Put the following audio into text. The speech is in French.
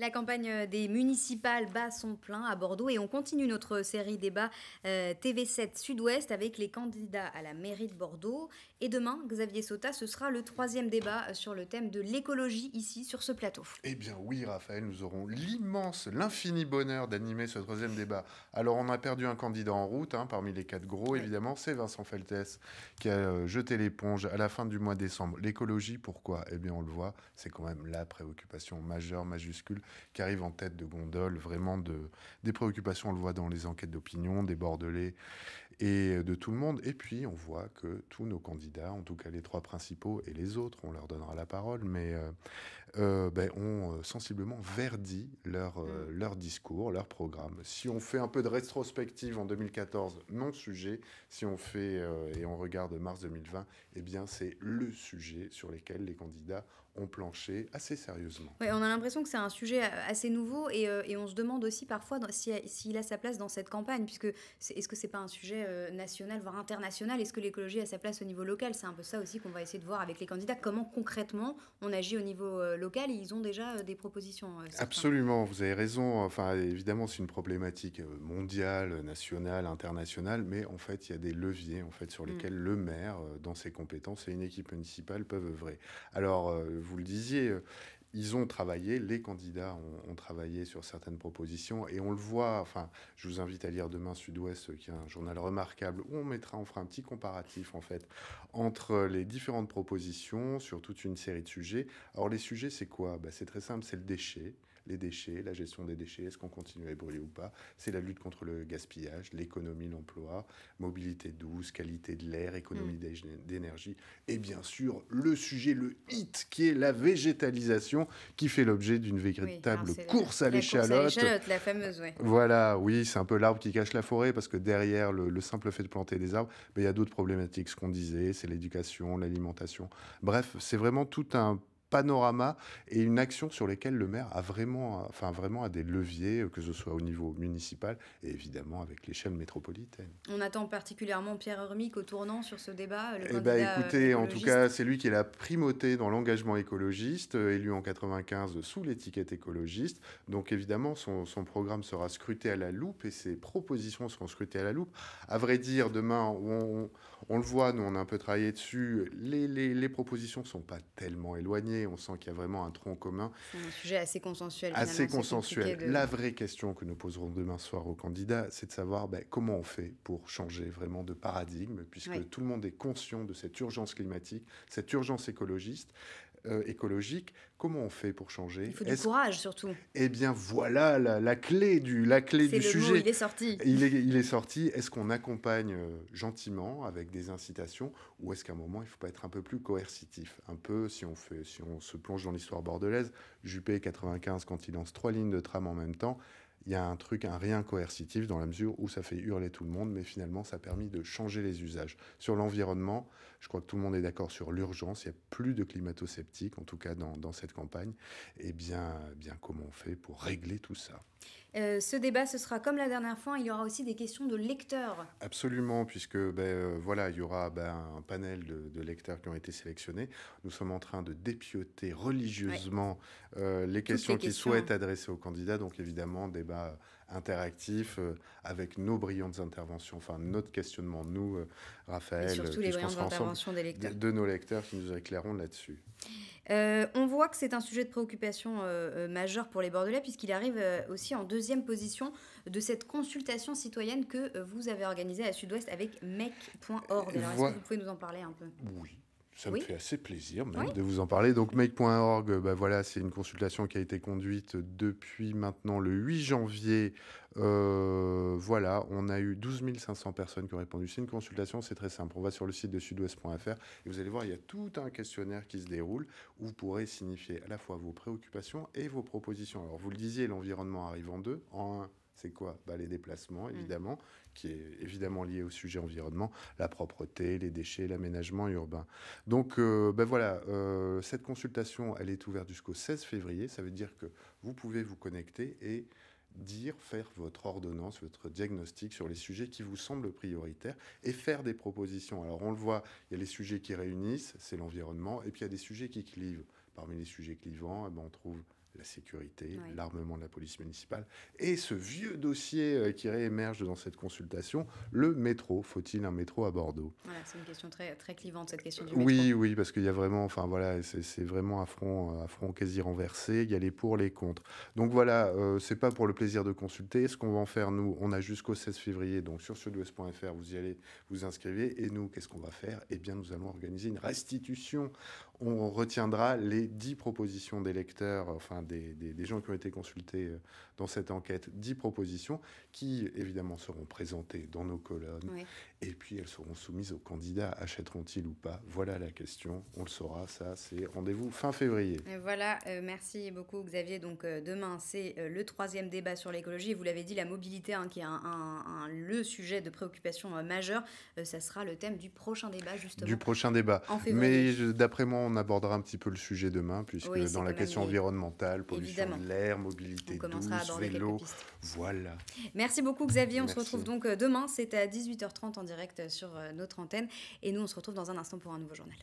La campagne euh, des municipales bat son plein à Bordeaux et on continue notre série débat euh, TV7 Sud-Ouest avec les candidats à la mairie de Bordeaux. Et demain, Xavier Sota, ce sera le troisième débat euh, sur le thème de l'écologie ici sur ce plateau. Eh bien oui, Raphaël, nous aurons l'immense, l'infini bonheur d'animer ce troisième débat. Alors on a perdu un candidat en route, hein, parmi les quatre gros, évidemment, c'est Vincent Feltes qui a jeté l'éponge à la fin du mois de décembre. L'écologie, pourquoi Eh bien on le voit, c'est quand même la préoccupation majeure, majuscule qui arrive en tête de gondole, vraiment des préoccupations, on le voit dans les enquêtes d'opinion, des Bordelais et de tout le monde. Et puis on voit que tous nos candidats, en tout cas les trois principaux et les autres, on leur donnera la parole, mais euh, euh, ben, ont euh, sensiblement verdi leur, euh, mm. leur discours, leur programme. Si on fait un peu de rétrospective en 2014, non sujet. Si on fait et on regarde mars 2020, eh bien c'est le sujet sur lequel les candidats ont planché assez sérieusement. Ouais, on a l'impression que c'est un sujet assez nouveau et, et, on se demande aussi parfois s'il si, a sa place dans cette campagne, puisque est-ce que que c'est pas un sujet national, voire international Est-ce que l'écologie a sa place au niveau local C'est un peu ça aussi qu'on va essayer de voir avec les candidats, comment concrètement on agit au niveau local ils ont déjà euh, des propositions. Euh, Absolument, vous avez raison. Enfin, évidemment, c'est une problématique euh, mondiale, nationale, internationale, mais en fait, il y a des leviers en fait, sur mm. lesquels le maire, dans ses compétences, et une équipe municipale peuvent œuvrer. Alors, vous le disiez, ils ont travaillé, les candidats ont, travaillé sur certaines propositions et on le voit. Enfin, je vous invite à lire demain Sud-Ouest, euh, qui est un journal remarquable où on mettra, en fera un petit comparatif en fait entre les différentes propositions sur toute une série de sujets. Alors les sujets, c'est quoi bah, C'est très simple, c'est le déchet, les déchets, la gestion des déchets, est-ce qu'on continue à brûler ou pas. C'est la lutte contre le gaspillage, l'économie, l'emploi, mobilité douce, qualité de l'air, économie mm. d'énergie, et bien sûr le sujet, le hit, qui est la végétalisation, qui fait l'objet d'une véritable ah, course, à l'échalote. Voilà, oui, c'est un peu l'arbre qui cache la forêt, parce que derrière le, simple fait de planter des arbres, il y a d'autres problématiques, ce qu'on disait, c'est l'éducation, l'alimentation. Bref, c'est vraiment tout un panorama et une action sur lesquelles le maire a vraiment, enfin, vraiment a des leviers, euh, que ce soit au niveau municipal et évidemment avec l'échelle métropolitaine. On attend particulièrement Pierre Hermic au tournant sur ce débat. bah, écoutez, en tout cas, c'est lui qui est la primauté dans l'engagement écologiste, euh, élu en 95 sous l'étiquette écologiste. Donc évidemment, son, son programme sera scruté à la loupe et ses propositions seront scrutées à la loupe. À vrai dire, demain, on, on, le voit, nous on a un peu travaillé dessus, les, les, les propositions ne sont pas tellement éloignées on sent qu'il y a vraiment un tronc commun. C'est un sujet assez consensuel. Assez consensuel. La vraie question que nous poserons demain soir aux candidats, c'est de savoir ben, comment on fait pour changer vraiment de paradigme, puisque tout le monde est conscient de cette urgence climatique, cette urgence écologiste. Euh, écologique. Comment on fait pour changer Il faut du courage surtout. Eh bien voilà la, clé du, la clé du le sujet. Mot, il est sorti. Il est, sorti. Est-ce qu'on accompagne euh, gentiment avec des incitations ou est-ce qu'à un moment il ne faut pas être un peu plus coercitif Un peu si on, fait, si on se plonge dans l'histoire bordelaise, Juppé 95 quand il lance trois lignes de tram en même temps, il y a un truc, un rien coercitif dans la mesure où ça fait hurler tout le monde, mais finalement ça a permis de changer les usages. Sur l'environnement, je crois que tout le monde est d'accord sur l'urgence, il n'y a plus de climato-sceptiques, en tout cas dans, cette campagne. Et eh bien, eh bien, comment on fait pour régler tout ça euh, ce débat, ce sera comme la dernière fois, il y aura aussi des questions de lecteurs. Absolument, puisque ben, euh, voilà, il y aura ben, un panel de, lecteurs qui ont été sélectionnés. Nous sommes en train de dépioter religieusement euh, les questions qu'ils souhaitent adresser aux candidats, donc évidemment, débat euh, interactif euh, avec nos brillantes interventions, enfin notre questionnement, nous, euh, Raphaël. surtout les brillantes interventions des lecteurs. De nos lecteurs qui nous éclaireront là-dessus. on voit que c'est un sujet de préoccupation majeur pour les Bordelais, puisqu'il arrive aussi en deuxième position de cette consultation citoyenne que vous avez organisée à Sud-Ouest avec mec.org. Alors, est-ce que vous pouvez nous en parler un peu Oui. Ça me fait assez plaisir de vous en parler. Donc make.org, euh, bah, voilà, c'est une consultation qui a été conduite depuis maintenant le 8 janvier. Euh, voilà, on a eu 12 500 personnes qui ont répondu. C'est une consultation, c'est très simple. On va sur le site de sudouest.fr et vous allez voir, il y a tout un questionnaire qui se déroule où vous pourrez signifier à la fois vos préoccupations et vos propositions. Alors vous le disiez, l'environnement arrive en deux, en un c'est quoi bah, Les déplacements, mm. évidemment, qui est évidemment lié au sujet environnement, la propreté, les déchets, l'aménagement urbain. Donc, euh, ben voilà, euh, cette consultation, elle est ouverte jusqu'au 16 février. Ça veut dire que vous pouvez vous connecter et dire, faire votre ordonnance, votre diagnostic sur les sujets qui vous semblent prioritaires et faire des propositions. Alors on le voit, il y a les sujets qui réunissent, c'est l'environnement, et puis il y a des sujets qui clivent. Parmi les sujets clivants, eh ben, on trouve la sécurité, l'armement de la police municipale, et ce vieux dossier euh, qui réémerge dans cette consultation, le métro. Faut-il un métro à Bordeaux voilà, C'est une question très, très clivante, cette question du métro. Oui, oui, parce qu'il y a vraiment, enfin voilà, c'est vraiment un front, euh, front quasi renversé, il y a les pour, les contre. Donc voilà, euh, c'est pas pour le plaisir de consulter, ce qu'on va en faire, nous, on a jusqu'au 16 février, donc sur sudouest.fr, vous y allez, vous inscrivez, et nous, qu'est-ce qu'on va faire Eh bien, nous allons organiser une restitution on retiendra les dix propositions des lecteurs, enfin des, gens qui ont été consultés euh, dans cette enquête, dix propositions qui évidemment seront présentées dans nos colonnes et puis elles seront soumises aux candidats. Achèteront-ils ou pas Voilà la question. On le saura. Ça, c'est rendez-vous fin février. voilà. Euh, merci beaucoup, Xavier. Donc euh, demain, c'est euh, le troisième débat sur l'écologie. Vous l'avez dit, la mobilité, hein, qui est un, le sujet de préoccupation majeure. ça sera le thème du prochain débat, justement. Du prochain débat. En février. Mais d'après moi, on abordera un petit peu le sujet demain, puisque dans la question environnementale, pollution de l'air, mobilité douce, vélo. Voilà. Merci beaucoup, Xavier. On se retrouve donc demain. C'est à 18h30 en direct direct sur euh, notre antenne. Et nous, on se retrouve dans un instant pour un nouveau journal.